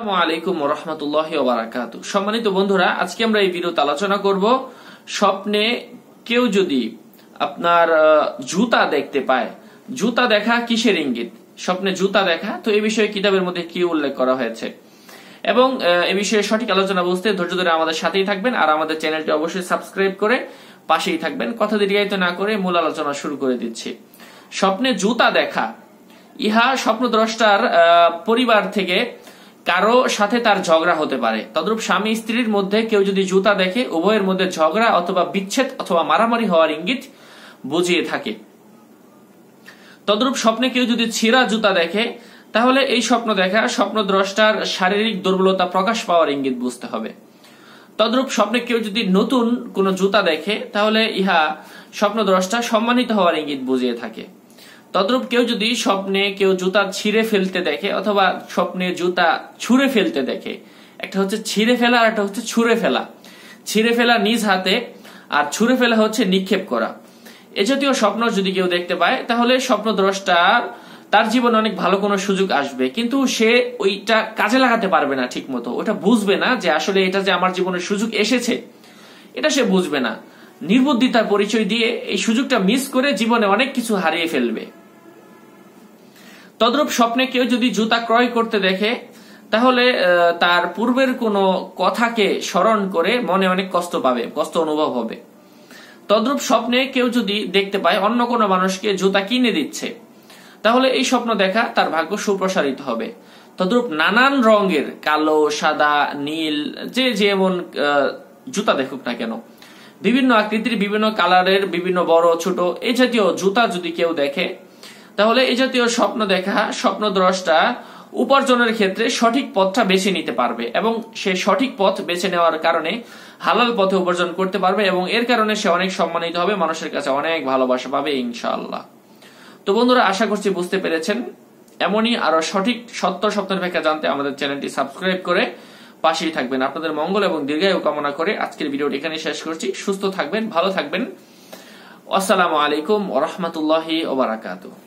আলাইকুম সম্মানিত বন্ধুরা আজকে আমরা এই ভিডিওতে আলোচনা করব স্বপ্নে কেউ যদি আপনার জুতা দেখতে পায় জুতা দেখা কিসের ইঙ্গিত স্বপ্নে জুতা দেখা তো এই বিষয়ে কিতাবের মধ্যে কি উল্লেখ করা হয়েছে এবং এ বিষয়ে সঠিক আলোচনা বুঝতে ধৈর্য ধরে আমাদের সাথেই থাকবেন আর আমাদের চ্যানেলটি অবশ্যই সাবস্ক্রাইব করে পাশেই থাকবেন কথা দীর্ঘায়িত না করে মূল আলোচনা শুরু করে দিচ্ছি স্বপ্নে জুতা দেখা ইহা স্বপ্নদ্রষ্টার পরিবার থেকে কারো সাথে তার ঝগড়া হতে পারে তদ্রুপ স্বামী স্ত্রীর মধ্যে কেউ যদি জুতা দেখে উভয়ের মধ্যে ঝগড়া অথবা বিচ্ছেদ অথবা মারামারি হওয়ার ইঙ্গিত বুঝিয়ে থাকে তদ্রুপ স্বপ্নে কেউ যদি ছিঁড়া জুতা দেখে তাহলে এই স্বপ্ন দেখা স্বপ্ন দ্রষ্টার শারীরিক দুর্বলতা প্রকাশ পাওয়ার ইঙ্গিত বুঝতে হবে তদ্রুপ স্বপ্নে কেউ যদি নতুন কোন জুতা দেখে তাহলে ইহা স্বপ্ন দ্রষ্টা সম্মানিত হওয়ার ইঙ্গিত বুঝিয়ে থাকে তদ্রূপ কেউ যদি স্বপ্নে কেউ জুতা ছিঁড়ে ফেলতে দেখে অথবা স্বপ্নে জুতা ছুঁড়ে ফেলতে দেখে একটা হচ্ছে ছিঁড়ে ফেলা আর একটা হচ্ছে ছুঁড়ে ফেলা ছিঁড়ে ফেলা নিজ হাতে আর ছুঁড়ে ফেলা হচ্ছে নিক্ষেপ করা এ জাতীয় স্বপ্ন যদি কেউ দেখতে পায় তাহলে স্বপ্ন স্বপ্নদ্রষ্টার তার জীবনে অনেক ভালো কোনো সুযোগ আসবে কিন্তু সে ওইটা কাজে লাগাতে পারবে না ঠিক মতো ওটা বুঝবে না যে আসলে এটা যে আমার জীবনে সুযোগ এসেছে এটা সে বুঝবে না নির্বুদ্ধিতার পরিচয় দিয়ে এই সুযোগটা মিস করে জীবনে অনেক কিছু হারিয়ে ফেলবে তদ্রূপ স্বপ্নে কেউ যদি জুতা ক্রয় করতে দেখে তাহলে তার পূর্বের কোনো কথাকে স্মরণ করে মনে অনেক কষ্ট পাবে কষ্ট অনুভব হবে তদ্রূপ স্বপ্নে কেউ যদি দেখতে পায় অন্য কোনো মানুষকে জুতা কিনে দিচ্ছে তাহলে এই স্বপ্ন দেখা তার ভাগ্য সুপ্রসারিত হবে তদ্রূপ নানান রঙের কালো সাদা নীল যে যেমন জুতা দেখুক না কেন বিভিন্ন আকৃতির বিভিন্ন কালারের বিভিন্ন বড় ছোট এই জাতীয় জুতা যদি কেউ দেখে তাহলে এই জাতীয় স্বপ্ন দেখা স্বপ্ন দ্রষ্টা উপার্জনের ক্ষেত্রে সঠিক পথটা বেছে নিতে পারবে এবং সে সঠিক পথ বেছে নেওয়ার কারণে হালাল পথে উপার্জন করতে পারবে এবং এর কারণে সে অনেক সম্মানিত হবে মানুষের কাছে অনেক ভালোবাসা পাবে ইনশাল্লাহ তো বন্ধুরা আশা করছি বুঝতে পেরেছেন এমনই আরো সঠিক সত্য সত্যের ব্যাখ্যা জানতে আমাদের চ্যানেলটি সাবস্ক্রাইব করে পাশেই থাকবেন আপনাদের মঙ্গল এবং দীর্ঘায়ু কামনা করে আজকের ভিডিওটি এখানে শেষ করছি সুস্থ থাকবেন ভালো থাকবেন আসসালামু আলাইকুম ওরহমতুল্লাহি ওবরাকাতু